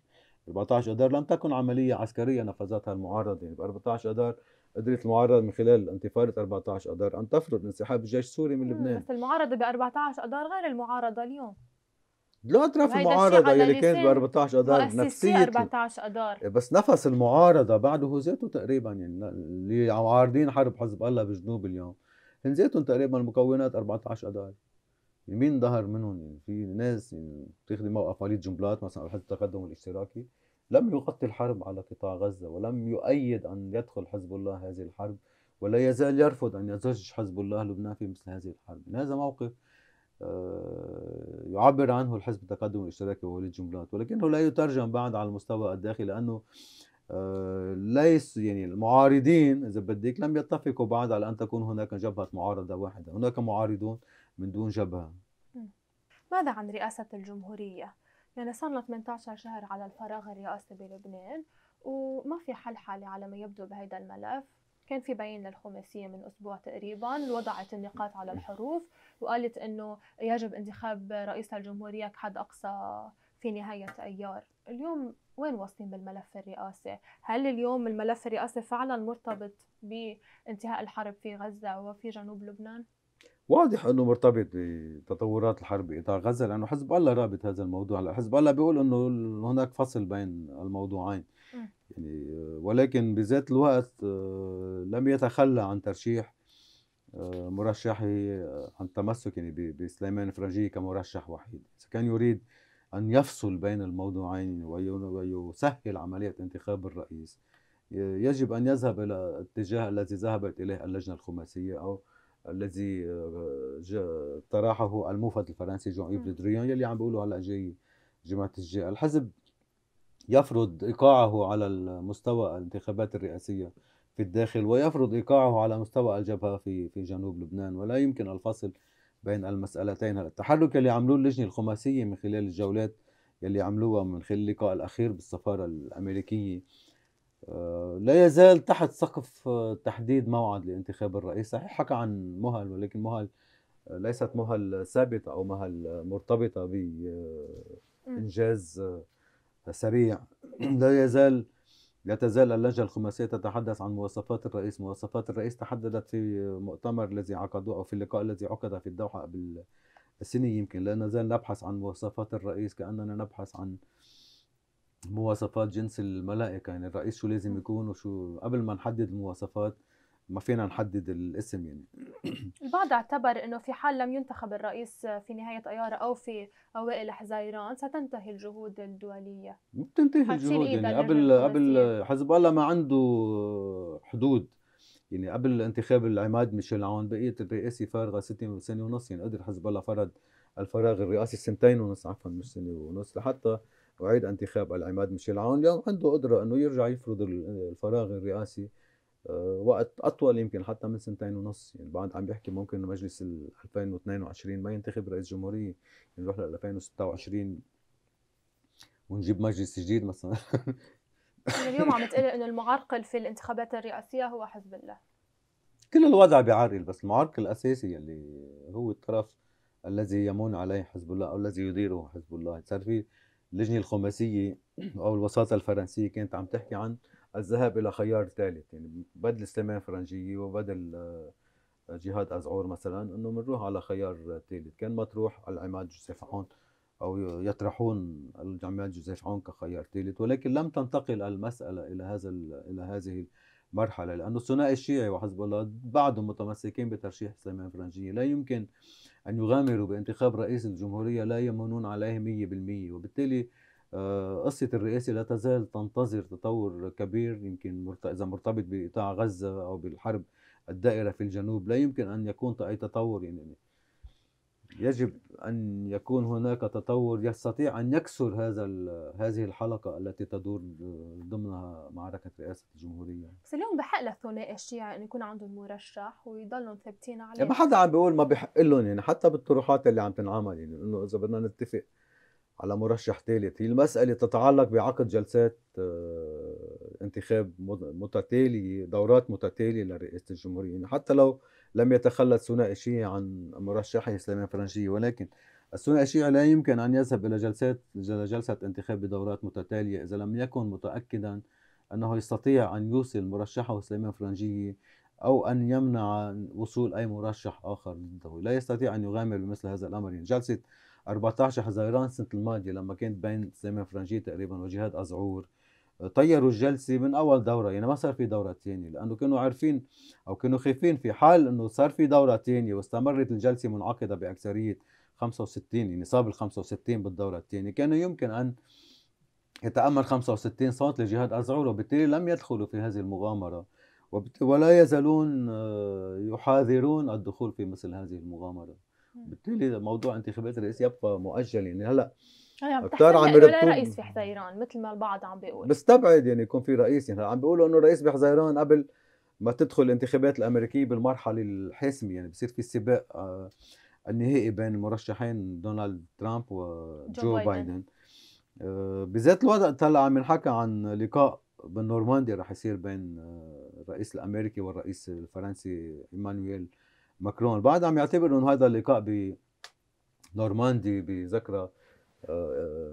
14 أدار لم تكن عملية عسكرية نفذتها المعارضة يعني ب 14 أدار قدرت المعارضه من خلال انتفاضه 14 اذار ان تفرض انسحاب الجيش السوري من لبنان بس المعارضه ب 14 اذار غير المعارضه اليوم لا اطراف المعارضه اللي كانت ب 14 اذار نفسيه 14 اذار إيه، بس نفس المعارضه بعده ذاته تقريبا يعني اللي عارضين حرب حزب الله بجنوب اليوم هن ذاتهم تقريبا مكونات 14 اذار يعني مين ظهر منهم يعني في ناس يعني بتاخذ موقف وليد جنبلاط مثلا او حزب التقدم الاشتراكي لم يغطي الحرب على قطاع غزة ولم يؤيد أن يدخل حزب الله هذه الحرب ولا يزال يرفض أن يزج حزب الله لبنان في مثل هذه الحرب هذا موقف آه، يعبر عنه الحزب التقدم الاشتراكي وهو الجملات ولكنه لا يترجم بعد على المستوى الداخلي لأنه آه، ليس يعني المعارضين إذا بدك لم يتفقوا بعد على أن تكون هناك جبهة معارضة واحدة هناك معارضون من دون جبهة ماذا عن رئاسة الجمهورية؟ يعني صار لنا 18 شهر على الفراغ الرئاسي بلبنان وما في حل حالي على ما يبدو بهيدا الملف كان في بيان للخماسية من أسبوع تقريبا وضعت النقاط على الحروف وقالت أنه يجب انتخاب رئيس الجمهورية كحد أقصى في نهاية أيار اليوم وين واصلين بالملف الرئاسي؟ هل اليوم الملف الرئاسي فعلا مرتبط بانتهاء الحرب في غزة وفي جنوب لبنان؟ واضح انه مرتبط بتطورات الحرب بقطاع غزه لانه حزب الله رابط هذا الموضوع على حزب الله بيقول انه هناك فصل بين الموضوعين يعني ولكن بذات الوقت آه، لم يتخلى عن ترشيح آه، مرشحه آه، عن التمسك يعني بسليمان فرنجي كمرشح وحيد كان يريد ان يفصل بين الموضوعين ويسهل عمليه انتخاب الرئيس يجب ان يذهب الى الاتجاه الذي ذهبت اليه اللجنه الخماسيه او الذي آه، طرحه الموفد الفرنسي جون ايف دريان يلي عم بيقولوا هلا جاي جماعه الجي الحزب يفرض ايقاعه على المستوى الانتخابات الرئاسيه في الداخل ويفرض ايقاعه على مستوى الجبهه في في جنوب لبنان ولا يمكن الفصل بين المسالتين هلا التحرك اللي عملوه اللجنه الخماسيه من خلال الجولات يلي عملوها من خلال اللقاء الاخير بالسفاره الامريكيه لا يزال تحت سقف آه، تحديد موعد لانتخاب الرئيس صحيح حكى عن مهل ولكن مهل آه، ليست مهل ثابتة أو مهل مرتبطة بإنجاز آه، سريع لا يزال لا تزال اللجنة الخماسية تتحدث عن مواصفات الرئيس مواصفات الرئيس تحددت في مؤتمر الذي عقدوه أو في اللقاء الذي عقد في الدوحة قبل السنة يمكن لا نزال نبحث عن مواصفات الرئيس كأننا نبحث عن مواصفات جنس الملائكه يعني الرئيس شو لازم يكون وشو قبل ما نحدد المواصفات ما فينا نحدد الاسم يعني البعض اعتبر انه في حال لم ينتخب الرئيس في نهايه ايار او في اوائل حزيران ستنتهي الجهود الدوليه بتنتهي الجهود يعني قبل قبل حزب الله ما عنده حدود يعني قبل انتخاب العماد ميشيل عون بقيه الرئاسه فارغه ست سنه ونص يعني قدر حزب الله فرض الفراغ الرئاسي سنتين ونص عفوا مش سنه ونص لحتى اعيد انتخاب العماد ميشيل عون لانه عنده قدره انه يرجع يفرض الفراغ الرئاسي آه، وقت اطول يمكن حتى من سنتين ونص يعني بعد عم بيحكي ممكن مجلس ال 2022 ما ينتخب رئيس جمهوريه يعني نروح لل 2026 ونجيب مجلس جديد مثلا يعني اليوم عم تقول انه المعرقل في الانتخابات الرئاسيه هو حزب الله كل الوضع بعرقل بس المعرقل الاساسي اللي هو الطرف الذي يمون عليه حزب الله او الذي يديره حزب الله صار في اللجنه الخماسيه او الوساطه الفرنسيه كانت عم تحكي عن الذهاب الى خيار ثالث يعني بدل سليمان فرنجيه وبدل آه، جهاد ازعور مثلا انه بنروح على خيار ثالث كان مطروح العماد جوزيف عون او يطرحون العماد جوزيف عون كخيار ثالث ولكن لم تنتقل المساله الى هذا الى هذه المرحله لانه الثنائي الشيعي وحزب الله بعدهم متمسكين بترشيح سليمان فرنجيه لا يمكن أن يغامروا بانتخاب رئيس الجمهورية لا يمنون عليه مية بالمية وبالتالي آه، قصة الرئاسة لا تزال تنتظر تطور كبير يمكن إذا مرتبط بقطاع غزة أو بالحرب الدائرة في الجنوب لا يمكن أن يكون أي تطور يعني يجب ان يكون هناك تطور يستطيع ان يكسر هذا هذه الحلقه التي تدور ضمنها معركه رئاسه الجمهوريه بس اليوم بحق للثنائي الشيعي انه يكون عندهم مرشح ويضلوا ثابتين عليه يعني ما حدا عم بيقول ما بحق لهم يعني حتى بالطروحات اللي عم تنعمل يعني انه اذا بدنا نتفق على مرشح ثالث هي المسألة تتعلق بعقد جلسات آه، انتخاب متتالية دورات متتالية لرئاسة الجمهورية يعني حتى لو لم يتخلى الثنائي الشيعي عن مرشحه سليمان فرنجي ولكن الثنائي الشيعي لا يمكن أن يذهب إلى جلسات إلى جلسة انتخاب بدورات متتالية إذا لم يكن متأكدا أنه يستطيع أن يوصل مرشحه سليمان فرنجي أو أن يمنع وصول أي مرشح آخر ضده لا يستطيع أن يغامر بمثل هذا الأمر يعني جلسة 14 حزيران السنة الماضية لما كانت بين سليمان فرنجي تقريبا وجهاد أزعور طيروا الجلسة من أول دورة يعني ما صار في دورة تانية لأنه كانوا عارفين أو كانوا خايفين في حال أنه صار في دورة تانية واستمرت الجلسة منعقدة بأكثرية 65 يعني صاب ال 65 بالدورة الثانية كان يمكن أن يتأمل 65 صوت لجهاد أزعور وبالتالي لم يدخلوا في هذه المغامرة ولا يزالون آه، يحاذرون الدخول في مثل هذه المغامرة بالتالي موضوع انتخابات الرئيس يبقى مؤجل يعني هلأ كثار عم يربطوا رئيس في حزيران مثل ما البعض عم بيقول بستبعد يعني يكون في رئيس يعني عم بيقولوا انه رئيس بحزيران قبل ما تدخل الانتخابات الامريكيه بالمرحله الحاسمه يعني بصير في سباق آه، النهائي بين المرشحين دونالد ترامب وجو بايدن, بايدن. آه، بذات الوضع طلع عم ينحكى عن لقاء بالنورماندي رح يصير بين آه، الرئيس الامريكي والرئيس الفرنسي ايمانويل ماكرون البعض عم يعتبر انه هذا اللقاء بنورماندي بذكرى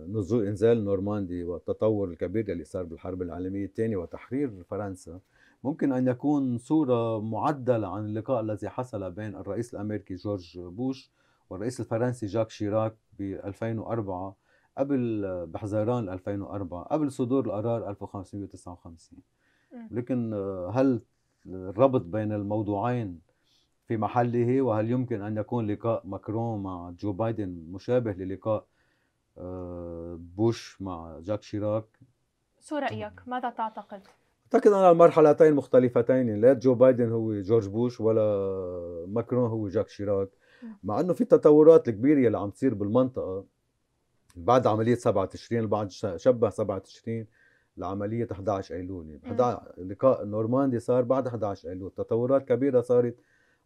نزول انزال نورماندي والتطور الكبير اللي صار بالحرب العالميه الثانيه وتحرير فرنسا ممكن ان يكون صوره معدله عن اللقاء الذي حصل بين الرئيس الامريكي جورج بوش والرئيس الفرنسي جاك شيراك ب 2004 قبل بحزيران 2004 قبل صدور القرار 1559 لكن هل الربط بين الموضوعين في محله وهل يمكن ان يكون لقاء ماكرون مع جو بايدن مشابه للقاء آه، بوش مع جاك شيراك شو رايك ماذا تعتقد اعتقد انا المرحلتين مختلفتين لا جو بايدن هو جورج بوش ولا ماكرون هو جاك شيراك مع انه في التطورات الكبيره اللي عم تصير بالمنطقه بعد عمليه 7 تشرين البعض شبه 7 تشرين لعمليه 11 ايلول 11 لقاء نورماندي صار بعد 11 ايلول تطورات كبيره صارت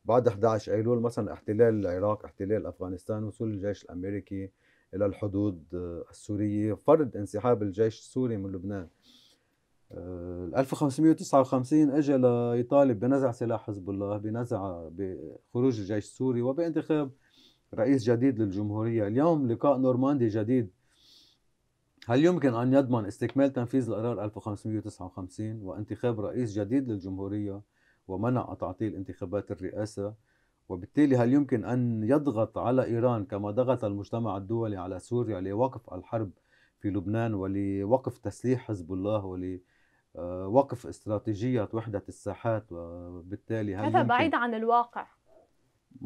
بعد 11 ايلول مثلا احتلال العراق احتلال افغانستان وصول الجيش الامريكي الى الحدود آه، السوريه فرض انسحاب الجيش السوري من لبنان 1559 اجى ليطالب بنزع سلاح حزب الله بنزع بخروج الجيش السوري وبانتخاب رئيس جديد للجمهورية اليوم لقاء نورماندي جديد هل يمكن أن يضمن استكمال تنفيذ القرار 1559 وانتخاب رئيس جديد للجمهورية ومنع تعطيل انتخابات الرئاسة وبالتالي هل يمكن أن يضغط على إيران كما ضغط المجتمع الدولي على سوريا لوقف الحرب في لبنان ولوقف تسليح حزب الله ول وقف استراتيجية وحدة الساحات وبالتالي هل هذا بعيد عن الواقع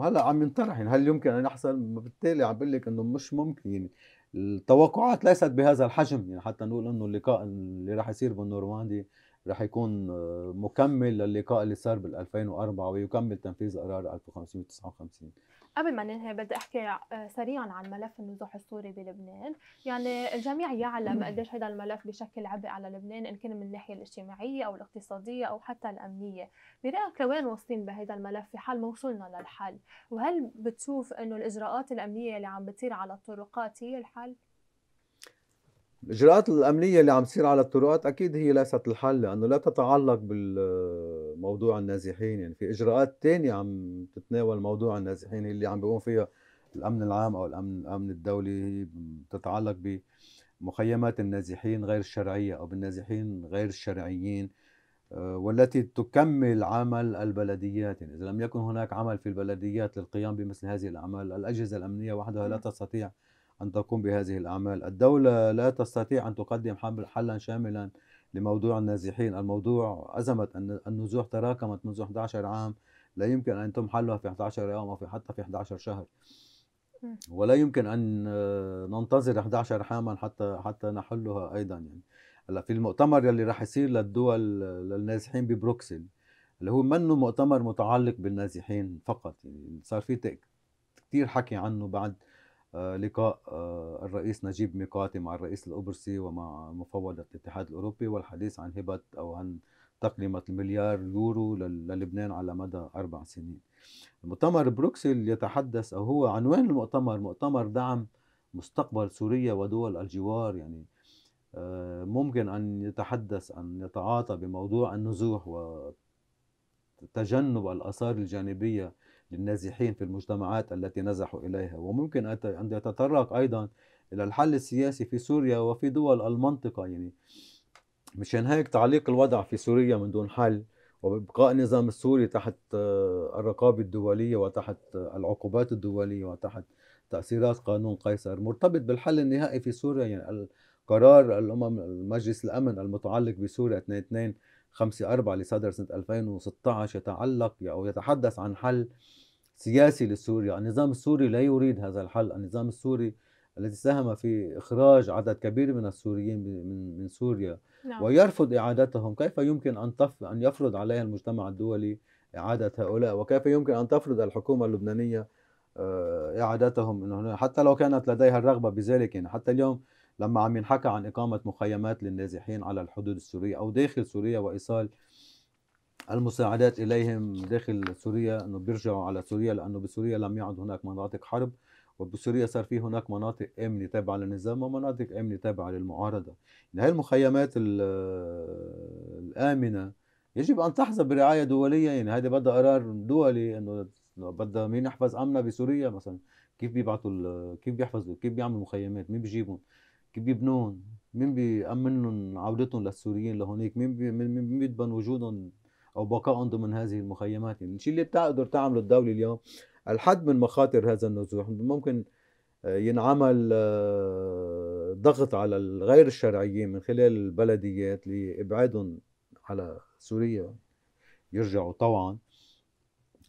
هلا عم ينطرح هل يمكن ان يحصل بالتالي عم بقول لك انه مش ممكن يعني التوقعات ليست بهذا الحجم يعني حتى نقول انه اللقاء اللي راح يصير بالنورماندي رح يكون آه، مكمل للقاء اللي صار بال 2004 ويكمل تنفيذ قرار 1559 قبل ما ننهي بدي احكي آه، سريعا عن ملف النزوح السوري بلبنان، يعني الجميع يعلم قديش هذا الملف بشكل عبء على لبنان ان كان من الناحيه الاجتماعيه او الاقتصاديه او حتى الامنيه، برايك لوين واصلين بهذا الملف في حال ما وصلنا للحل؟ وهل بتشوف انه الاجراءات الامنيه اللي عم بتصير على الطرقات هي الحل؟ الاجراءات الامنيه اللي عم تصير على الطرقات اكيد هي ليست الحل لانه لا تتعلق بالموضوع النازحين يعني في اجراءات تانية عم تتناول موضوع النازحين اللي عم بيقوم فيها الامن العام او الامن الامن الدولي بتتعلق بمخيمات النازحين غير الشرعيه او بالنازحين غير الشرعيين آه، والتي تكمل عمل البلديات يعني اذا لم يكن هناك عمل في البلديات للقيام بمثل هذه الاعمال الاجهزه الامنيه وحدها لا نعم. تستطيع أن تقوم بهذه الأعمال الدولة لا تستطيع أن تقدم حلا شاملا لموضوع النازحين الموضوع أزمة النزوح تراكمت منذ 11 عام لا يمكن أن يتم حلها في 11 يوم أو حتى في 11 شهر ولا يمكن أن ننتظر 11 عاما حتى حتى نحلها أيضا يعني هلا في المؤتمر اللي راح يصير للدول للنازحين ببروكسل اللي هو منه مؤتمر متعلق بالنازحين فقط يعني صار في كثير حكي عنه بعد آه، لقاء آه، الرئيس نجيب ميقاتي مع الرئيس القبرصي ومع مفوض الاتحاد الأوروبي والحديث عن هبة أو عن تقليمه المليار يورو للبنان على مدى أربع سنين مؤتمر بروكسل يتحدث أو هو عنوان المؤتمر مؤتمر دعم مستقبل سوريا ودول الجوار يعني آه، ممكن أن يتحدث أن يتعاطى بموضوع النزوح وتجنب الآثار الجانبية للنازحين في المجتمعات التي نزحوا إليها وممكن أن يتطرق أيضا إلى الحل السياسي في سوريا وفي دول المنطقة يعني مشان هيك تعليق الوضع في سوريا من دون حل وابقاء النظام السوري تحت آه، الرقابه الدوليه وتحت آه، العقوبات الدوليه وتحت تاثيرات قانون قيصر مرتبط بالحل النهائي في سوريا يعني قرار الامم المجلس الامن المتعلق بسوريا 22 5 4 صدر سنة 2016 يتعلق أو يتحدث عن حل سياسي لسوريا يعني النظام السوري لا يريد هذا الحل النظام السوري الذي ساهم في إخراج عدد كبير من السوريين من, من سوريا نعم. ويرفض إعادتهم كيف يمكن أن, تف... أن يفرض عليها المجتمع الدولي إعادة هؤلاء وكيف يمكن أن تفرض الحكومة اللبنانية آه، إعادتهم حتى لو كانت لديها الرغبة بذلك يعني حتى اليوم لما عم ينحكى عن إقامة مخيمات للنازحين على الحدود السورية أو داخل سوريا وإيصال المساعدات إليهم داخل سوريا أنه بيرجعوا على سوريا لأنه بسوريا لم يعد هناك مناطق حرب وبسوريا صار في هناك مناطق امنه تابعه للنظام ومناطق امنه تابعه للمعارضه يعني هاي المخيمات الامنه يجب ان تحظى برعايه دوليه يعني هذا بدها قرار دولي انه بدها مين يحفظ امنها بسوريا مثلا كيف بيبعثوا كيف بيحفظوا كيف بيعملوا مخيمات مين بيجيبهم بيبنون مين بيأمن لهم عودتهم للسوريين لهونيك مين بي مين بيضمن وجودهم او بقائهم ضمن هذه المخيمات يعني الشيء اللي بتقدر تعمله الدوله اليوم الحد من مخاطر هذا النزوح ممكن آه، ينعمل آه، ضغط على الغير الشرعيين من خلال البلديات لابعادهم على سوريا يرجعوا طوعا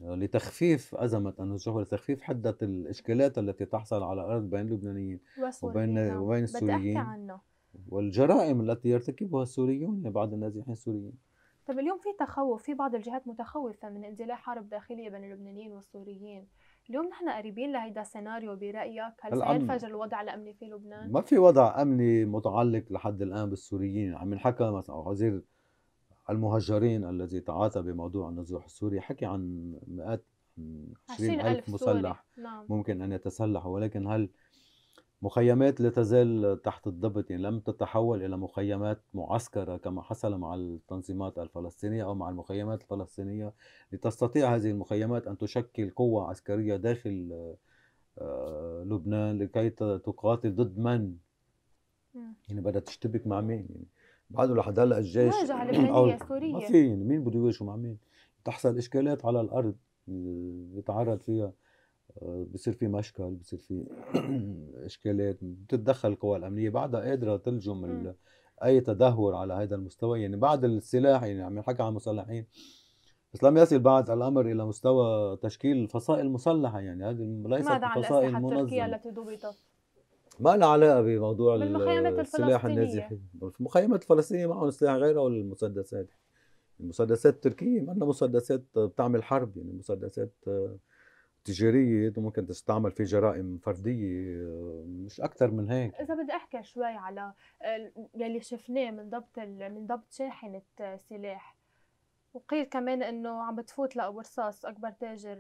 لتخفيف أزمة النزوح ولتخفيف حدة الإشكالات التي تحصل على الأرض بين اللبنانيين وبين آه. وبين السوريين والجرائم التي يرتكبها السوريون بعض النازحين السوريين طب اليوم في تخوف في بعض الجهات متخوفة من اندلاع حرب داخلية بين اللبنانيين والسوريين اليوم نحن قريبين لهيدا السيناريو برأيك هل سينفجر الوضع الأمني في لبنان؟ ما في وضع أمني متعلق لحد الآن بالسوريين عم ينحكى مثلا وزير المهجرين الذي تعاطى بموضوع النزوح السوري حكي عن مئات عشرين ألف مسلح نعم. ممكن أن يتسلحوا ولكن هل مخيمات لا تزال تحت الضبط يعني لم تتحول إلى مخيمات معسكرة كما حصل مع التنظيمات الفلسطينية أو مع المخيمات الفلسطينية لتستطيع هذه المخيمات أن تشكل قوة عسكرية داخل آه، لبنان لكي تقاتل ضد من يعني بدها تشتبك مع مين يعني بعده لحد هلا الجيش واجهه لبنانيه سوريه ما في مين بده يواجهه مع مين؟ تحصل اشكالات على الارض بيتعرض فيها آه، بصير في مشكل بصير في اشكالات بتتدخل القوى الامنيه بعدها قادره تلجم اي تدهور على هذا المستوى يعني بعد السلاح يعني عم نحكي عن مسلحين بس لم يصل بعد الامر الى مستوى تشكيل فصائل مسلحه يعني هذه ليست فصائل منظمه ماذا عن الاسلحه التركيه التي ضبطت؟ ما لها علاقه بموضوع السلاح النازح المخيمات الفلسطينيه معهم سلاح غيره المسدسات المسدسات التركيه ما مسدسات بتعمل حرب يعني مسدسات آه، تجاريه ممكن تستعمل في جرائم فرديه آه، مش اكثر من هيك اذا بدي احكي شوي على يلي شفناه من ضبط من ضبط شاحنه آه، سلاح وقيل كمان انه عم بتفوت لابو رصاص اكبر تاجر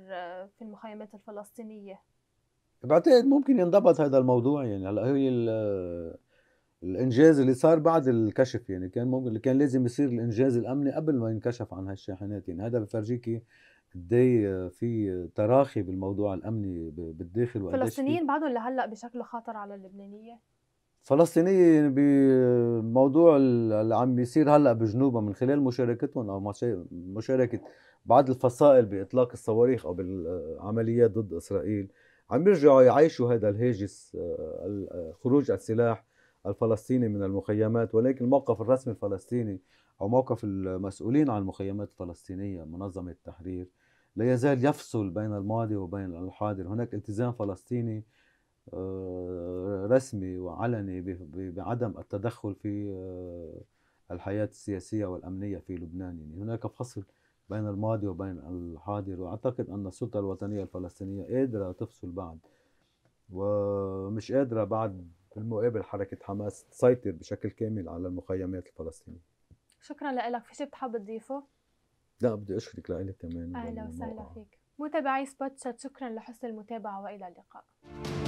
في المخيمات الفلسطينيه بعتقد ممكن ينضبط هذا الموضوع يعني هلا هي الانجاز اللي صار بعد الكشف يعني كان ممكن كان لازم يصير الانجاز الامني قبل ما ينكشف عن هالشاحنات يعني هذا بفرجيكي قد في تراخي بالموضوع الامني بالداخل الفلسطينيين بعدهم لهلا بشكل خطر على اللبنانيه فلسطينية بموضوع اللي عم يصير هلا بجنوبها من خلال مشاركتهم او مشاركه بعض الفصائل باطلاق الصواريخ او بالعمليات ضد اسرائيل عم بيرجعوا يعيشوا هذا الهاجس آه، آه، خروج السلاح الفلسطيني من المخيمات ولكن الموقف الرسمي الفلسطيني او موقف المسؤولين عن المخيمات الفلسطينيه منظمه التحرير لا يزال يفصل بين الماضي وبين الحاضر هناك التزام فلسطيني آه، رسمي وعلني بعدم التدخل في الحياة السياسية والأمنية في لبنان يعني هناك فصل بين الماضي وبين الحاضر واعتقد ان السلطه الوطنيه الفلسطينيه قادره تفصل بعد ومش قادره بعد بالمقابل حركه حماس تسيطر بشكل كامل على المخيمات الفلسطينيه شكرا لك في شيء بتحب تضيفه؟ لا بدي اشكرك لك كمان اهلا وسهلا فيك متابعي سبوت شكرا لحسن المتابعه والى اللقاء